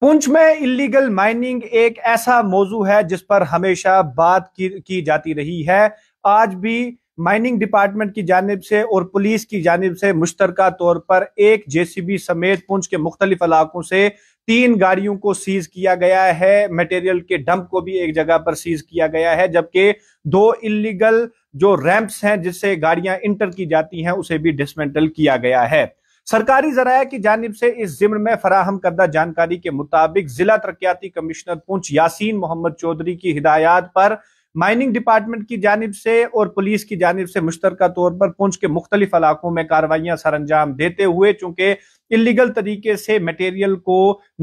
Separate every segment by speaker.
Speaker 1: पुंछ में illegal mining एक ऐसा मौजू है जिस पर हमेशा बात की, की जाती रही है आज भी माइनिंग डिपार्टमेंट की जानब से और पुलिस की जानब से मुश्तर तौर पर एक जेसीबी समेत पुंछ के मुख्तलिफ इलाकों से तीन गाड़ियों को सीज किया गया है मटेरियल के डंप को भी एक जगह पर सीज किया गया है जबकि दो इलीगल जो रैंप्स हैं जिससे गाड़ियां इंटर की जाती हैं उसे भी डिसमेंटल किया गया है सरकारी जराये की जानब से इस जिम्र में फराहम करदा जानकारी के मुताबिक जिला तरक्याती कमिश्नर पुंछ यासीन मोहम्मद चौधरी की हिदायत पर माइनिंग डिपार्टमेंट की जानब से और पुलिस की जानब से मुश्तर तौर पर पुंछ के मुख्तलिफ इलाकों में कार्रवाइयां सर अंजाम देते हुए चूंकि इलीगल तरीके से मटेरियल को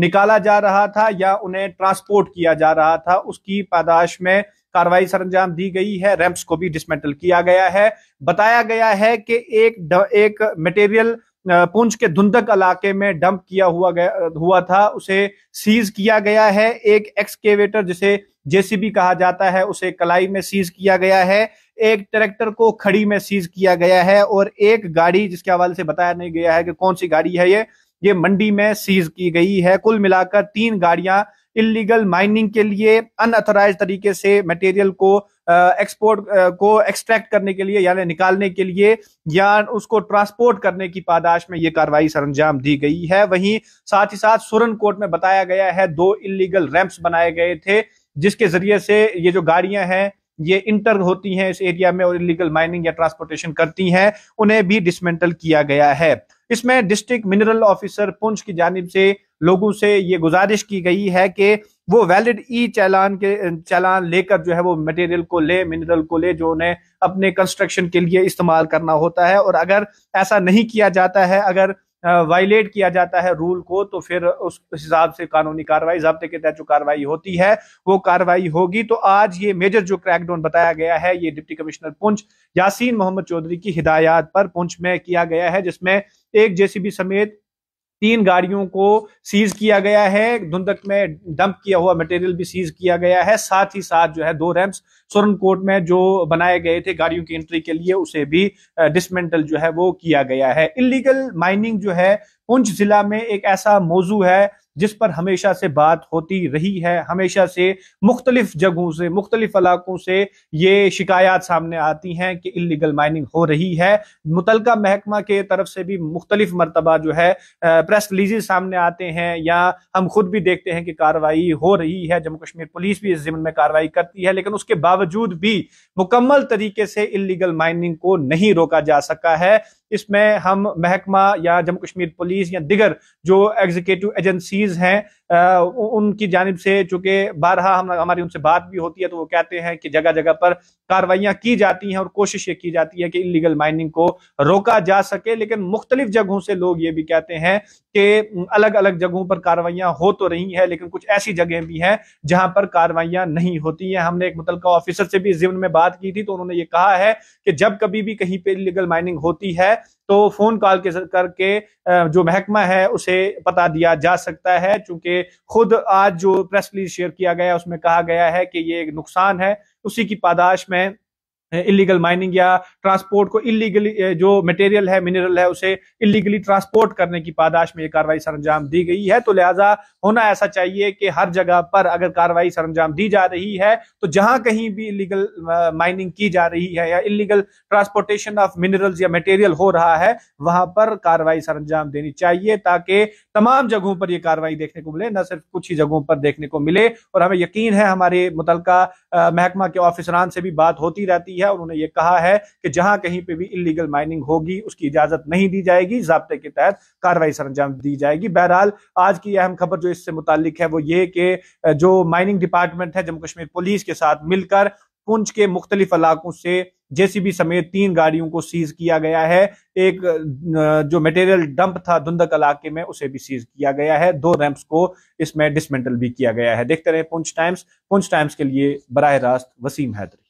Speaker 1: निकाला जा रहा था या उन्हें ट्रांसपोर्ट किया जा रहा था उसकी पैदाश में कार्रवाई सरंजाम दी गई है रैंप्स को भी डिसमेंटल किया गया है बताया गया है कि एक एक मटेरियल पुंछ के धुंधक इलाके में डंप किया हुआ गया हुआ था उसे सीज किया गया है एक एक्सकेवेटर जिसे जेसीबी कहा जाता है उसे कलाई में सीज किया गया है एक ट्रैक्टर को खड़ी में सीज किया गया है और एक गाड़ी जिसके हवाले से बताया नहीं गया है कि कौन सी गाड़ी है ये ये मंडी में सीज की गई है कुल मिलाकर तीन गाड़ियां इलीगल माइनिंग के लिए अनऑथोराइज तरीके से मटेरियल को एक्सपोर्ट को एक्सट्रैक्ट करने के लिए यानी निकालने के लिए या उसको ट्रांसपोर्ट करने की पादाश में ये कार्रवाई सरंजाम दी गई है वहीं साथ ही साथ सुरन कोर्ट में बताया गया है दो इलीगल रैंप्स बनाए गए थे जिसके जरिए से ये जो गाड़ियां हैं ये इंटर होती हैं इस एरिया में और इलीगल माइनिंग या ट्रांसपोर्टेशन करती हैं उन्हें भी डिसमेंटल किया गया है इसमें डिस्ट्रिक्ट मिनरल ऑफिसर पुंछ की जानब से लोगों से ये गुजारिश की गई है कि वो वैलिड ई चालान के चालान लेकर जो है वो मटेरियल को ले मिनरल को ले जो उन्हें अपने कंस्ट्रक्शन के लिए इस्तेमाल करना होता है और अगर ऐसा नहीं किया जाता है अगर वायलेट किया जाता है रूल को तो फिर उस हिसाब से कानूनी कार्रवाई जब्ते के तहत जो कार्रवाई होती है वो कार्रवाई होगी तो आज ये मेजर जो क्रैकडाउन बताया गया है ये डिप्टी कमिश्नर पुंछ यासीन मोहम्मद चौधरी की हिदायत पर पुंछ में किया गया है जिसमें एक जेसीबी समेत तीन गाड़ियों को सीज किया गया है धुंधक में डंप किया हुआ मटेरियल भी सीज किया गया है साथ ही साथ जो है दो रैम्प कोर्ट में जो बनाए गए थे गाड़ियों की एंट्री के लिए उसे भी डिसमेंटल जो है वो किया गया है इलीगल माइनिंग जो है पुंछ जिला में एक ऐसा मौजू है जिस पर हमेशा से बात होती रही है हमेशा से मुख्तलिफ जगहों से मुख्तलिफ इलाकों से ये शिकायत सामने आती हैं कि इलीगल माइनिंग हो रही है मुतलका महकमा के तरफ से भी मुख्तलिफ मरतबा जो है प्रेस रिलीजे सामने आते हैं या हम खुद भी देखते हैं कि कार्रवाई हो रही है जम्मू कश्मीर पुलिस भी इस जिम्मन में कार्रवाई करती है लेकिन उसके बावजूद भी मुकम्मल तरीके से इलीगल माइनिंग को नहीं रोका जा सका है इसमें हम महकमा या जम्मू कश्मीर पुलिस या दिगर जो एग्जीक्यूटिव एजेंसी अजीज हैं उनकी जानब से चूंकि बारहा हम हमारी उनसे बात भी होती है तो वो कहते हैं कि जगह जगह पर कार्रवाइयाँ की जाती हैं और कोशिश ये की जाती है कि इलीगल माइनिंग को रोका जा सके लेकिन मुख्तलिफ जगहों से लोग ये भी कहते हैं कि अलग अलग जगहों पर कार्रवाइयाँ हो तो रही हैं लेकिन कुछ ऐसी जगह भी हैं जहां पर कार्रवाइयाँ नहीं होती हैं हमने एक मुतल ऑफिसर से भी इस जीवन में बात की थी तो उन्होंने ये कहा है कि जब कभी भी कहीं पर इलीगल माइनिंग होती है तो फोन कॉल के करके जो महकमा है उसे पता दिया जा सकता है चूंकि खुद आज जो प्रेस रिलीज शेयर किया गया उसमें कहा गया है कि ये एक नुकसान है उसी की पादाश में इलीगल माइनिंग या ट्रांसपोर्ट को इलीगली जो मटेरियल है मिनरल है उसे इलीगली ट्रांसपोर्ट करने की पादाश में ये कार्रवाई सरंजाम दी गई है तो लिहाजा होना ऐसा चाहिए कि हर जगह पर अगर कार्रवाई सरंजाम दी जा रही है तो जहां कहीं भी इलीगल माइनिंग की जा रही है या इलीगल ट्रांसपोर्टेशन ऑफ मिनरल्स या मटेरियल हो रहा है वहां पर कार्रवाई सरंजाम देनी चाहिए ताकि तमाम जगहों पर यह कार्रवाई देखने को मिले न सिर्फ कुछ ही जगहों पर देखने को मिले और हमें यकीन है हमारे मुतल महकमा के ऑफिसरान से भी बात होती रहती है है उन्होंने ये कहा है कि जहां कहीं पे भी इलीगल माइनिंग होगी उसकी इजाजत नहीं दी जाएगी जबते के तहत कार्रवाई सर अंजाम दी जाएगी बहरहाल आज की अहम खबर जो इससे मुतालिक है वो ये कि जो माइनिंग डिपार्टमेंट है जम्मू कश्मीर पुलिस के साथ मिलकर पुंछ के मुख्तलिफ इलाकों से जेसीबी समेत तीन गाड़ियों को सीज किया गया है एक जो मटेरियल डंप था धुंधक इलाके में उसे भी सीज किया गया है दो रैंप्स को इसमें डिसमेंटल भी किया गया है देखते रहे पुंछ टाइम्स पुंछ टाइम्स के लिए बराह रास्त वसीम हैदरी